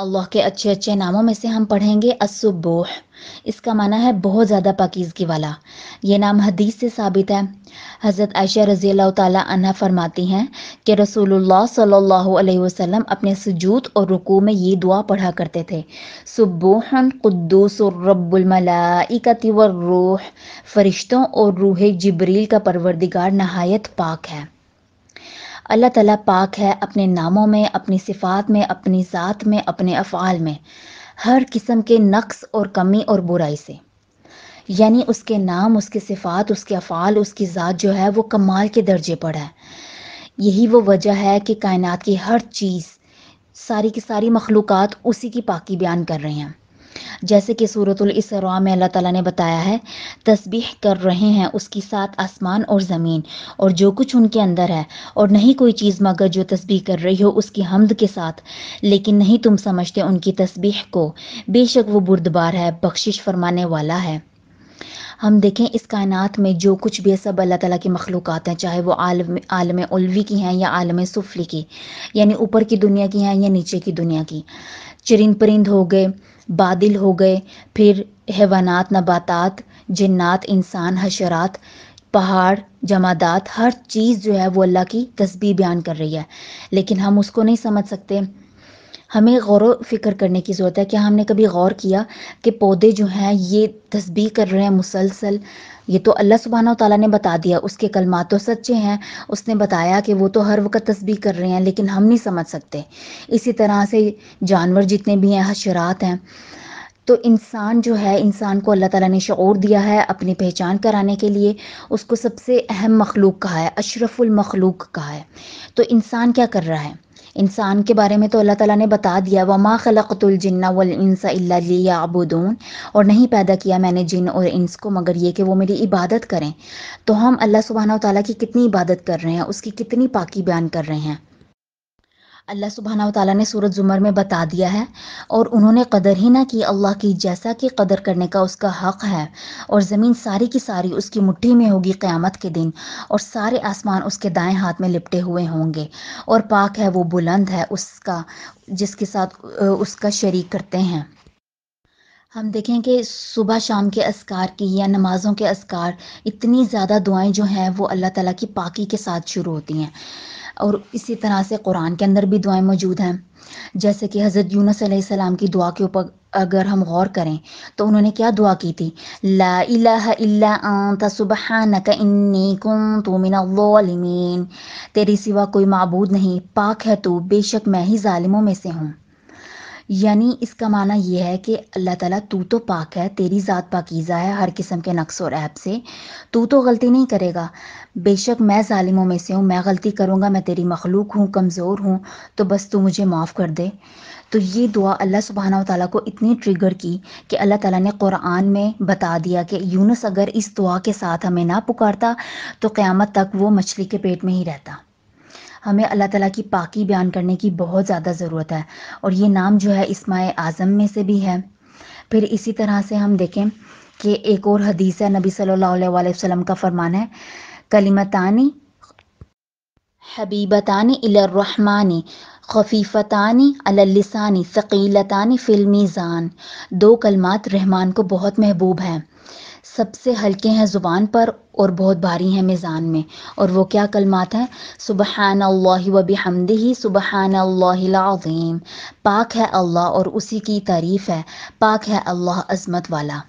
अल्लाह के अच्छे अच्छे नामों में से हम पढ़ेंगे असुबोह इसका माना है बहुत ज़्यादा पाकिजगी वाला ये नाम हदीस से साबित है हज़रत आयशा रज़ी अल्लाह फरमाती हैं कि रसूलुल्लाह सल्लल्लाहु अलैहि वसल्लम अपने सजूद और रुकू में ये दुआ पढ़ा करते थे सुबोहन कुद्दूस रब्बुलमलाइकत व रूह फरिश्तों और रूह जबरील का परवरदिगार नहायत पाक है अल्लाह ताला पाक है अपने नामों में अपनी सिफात में अपनी ज़ात में अपने अफ़ाल में हर किस्म के नक्स और कमी और बुराई से यानी उसके नाम उसके सिफात उसके अफ़ाल उसकी ज़ात जो है वो कमाल के दर्जे पर है यही वो वजह है कि कायनात की हर चीज़ सारी की सारी मखलूक़ात उसी की पाकि बयान कर रहे हैं जैसे कि सूरतुलसरा में अल्लाह ताला ने बताया है तस्बीह कर रहे हैं उसके साथ आसमान और ज़मीन और जो कुछ उनके अंदर है और नहीं कोई चीज़ मगर जो तस्बीह कर रही हो उसकी हमद के साथ लेकिन नहीं तुम समझते उनकी तस्बीह को बेशक वो बुरदबार है बख्शिश फरमाने वाला है हम देखें इस कायनात में जो कुछ भी सब अल्लाह ताला की मखलूक हैं चाहे वो आलम आलम उलवी की हैं या आलम सुफली की यानी ऊपर की दुनिया की हैं या नीचे की दुनिया की चरिंद परिंद हो गए बादल हो गए फिर हैवानात नबातात जिन्नात इंसान हशरात पहाड़ जमादात हर चीज़ जो है वो अल्लाह की तस्बी बयान कर रही है लेकिन हम उसको नहीं समझ सकते हमें गौर फिक्र करने की ज़रूरत है क्या हमने कभी गौर किया कि पौधे जो हैं ये तस्बी कर रहे हैं मुसलसल ये तो अल्लाह सुबहाना ताला ने बता दिया उसके कलमा तो सच्चे हैं उसने बताया कि वो तो हर वक्त तस्बी कर रहे हैं लेकिन हम नहीं समझ सकते इसी तरह से जानवर जितने भी हैं हशरात हैं तो इंसान जो है इंसान को अल्लाह ताला ने शूर दिया है अपनी पहचान कराने के लिए उसको सबसे अहम मखलूक कहा है अशरफुल मखलूक कहा है तो इंसान क्या कर रहा है इंसान के बारे में तो अल्लाह ताला ने बता दिया वमा खलकतुलजिन्ना इल्ला अबूदून और नहीं पैदा किया मैंने जिन और इंस को मगर ये कि वो मेरी इबादत करें तो हम अल्लाह सुबहाना ताली की कितनी इबादत कर रहे हैं उसकी कितनी पाकि बयान कर रहे हैं अल्लाह सुबहाना ताली ने सूरत जुमर में बता दिया है और उन्होंने कदर ही ना की अल्लाह की जैसा कि कदर करने का उसका हक़ है और ज़मीन सारी की सारी उसकी मुट्ठी में होगी क़्यामत के दिन और सारे आसमान उसके दाएँ हाथ में लिपटे हुए होंगे और पाक है वो बुलंद है उसका जिसके साथ उसका शरीक करते हैं हम देखें कि सुबह शाम के असकार की या नमाज़ों के असकार इतनी ज़्यादा दुआएं जो हैं वो अल्लाह ताला की पाकी के साथ शुरू होती हैं और इसी तरह से कुरान के अंदर भी दुआएं मौजूद हैं जैसे कि हज़रत यूनस सलाम की दुआ के ऊपर अगर हम गौर करें तो उन्होंने क्या दुआ की थी ला इला सुबह तेरे सिवा कोई मबूद नहीं पाक है तू बेशक मैं ही ालिमों में से हूँ यानी इसका माना यह है कि अल्लाह ताला तू तो पाक है तेरी ज़ात पाकीज़ा है हर किस्म के नक्स और ऐप से तू तो गलती नहीं करेगा बेशक मैं ालिमों में से हूँ मैं गलती करूँगा मैं तेरी मखलूक हूँ कमज़ोर हूँ तो बस तू मुझे माफ़ कर दे तो ये दुआ अल्लाह सुबहाना ताली को इतनी ट्रिगर की कि अल्लाह ताला ने कुरान में बता दिया कि यूनस अगर इस दुआ के साथ हमें ना पुकारता तो क़्यामत तक वो मछली के पेट में ही रहता हमें अल्लाह ताला की पाकी बयान करने की बहुत ज़्यादा ज़रूरत है और ये नाम जो है इसमाय आज़म में से भी है फिर इसी तरह से हम देखें कि एक और हदीस है नबी सल्लल्लाहु अलैहि वसल्लम का फरमान है कलिमतानी हबीबतानी इलरहमानी खफीफतानी सकीलतानी फ़िल्मी जान दो कलमात रहमान को बहुत महबूब हैं सबसे हल्के हैं ज़ुबान पर और बहुत भारी हैं मिज़ान में और वो क्या कलमात हैं सुबह अल्लाह वबी हमद ही सुबह अल्लाम पाक है अल्लाह और उसी की तारीफ़ है पाक है अल्लाह अजमत वाला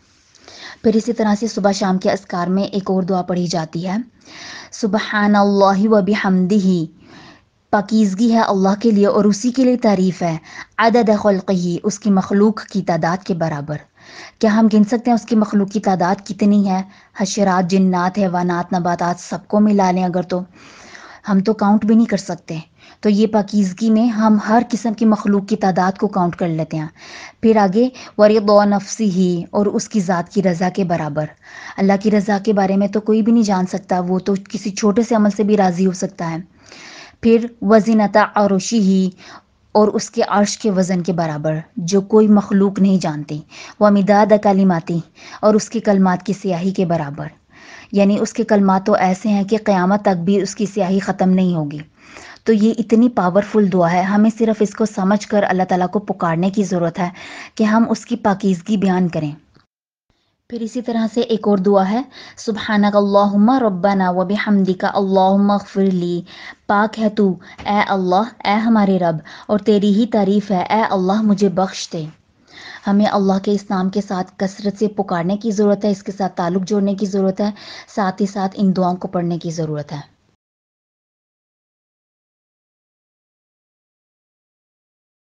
फिर इसी तरह से सुबह शाम के असकार में एक और दुआ पढ़ी जाती है सुबह अल्लाह वबी हमद ही पाकिजगी है अल्लाह के लिए और उसी के लिए तारीफ़ है अदद खल्क़ी उसकी मखलूक की तादाद के बराबर क्या हम गिन सकते हैं उसकी मखलूक की तादाद कितनी है हशरात जन्नात हैवानात नबातात सबको मिला लें अगर तो हम तो काउंट भी नहीं कर सकते तो ये पाकिजगी में हम हर किस्म की मखलूक की तादाद को काउंट कर लेते हैं फिर आगे वरदौ नफसी ही और उसकी ज़ात की रज़ा के बराबर अल्लाह की रज़ा के बारे में तो कोई भी नहीं जान सकता वो तो किसी छोटे से अमल से भी राज़ी हो सकता है फिर वजीनता अरोशी ही और उसके अर्श के वज़न के बराबर जो कोई मखलूक नहीं जानती वह मिदाद कलिमाती और उसके कलमात की स्याही के बराबर यानी उसके कलमात तो ऐसे हैं कि क़्यामत तक भी उसकी स्याही ख़त्म नहीं होगी तो ये इतनी पावरफुल दुआ है हमें सिर्फ इसको समझ कर अल्लाह ताला को पुकारने की ज़रूरत है कि हम उसकी पाकिजगी बयान करें फिर इसी तरह से एक और दुआ है सुबहानकल्लाहुम्मा रब्बाना व बिहमदिका अल्लाहुम्मा ली पाक है तू ए अल्लाह ए हमारे रब और तेरी ही तारीफ़ है ए अल्लाह मुझे बख्श दे हमें अल्लाह के इस नाम के साथ कसरत से पुकारने की ज़रूरत है इसके साथ ताल्लुक़ जोड़ने की ज़रूरत है साथ ही साथ इन दुआओं को पढ़ने की ज़रूरत है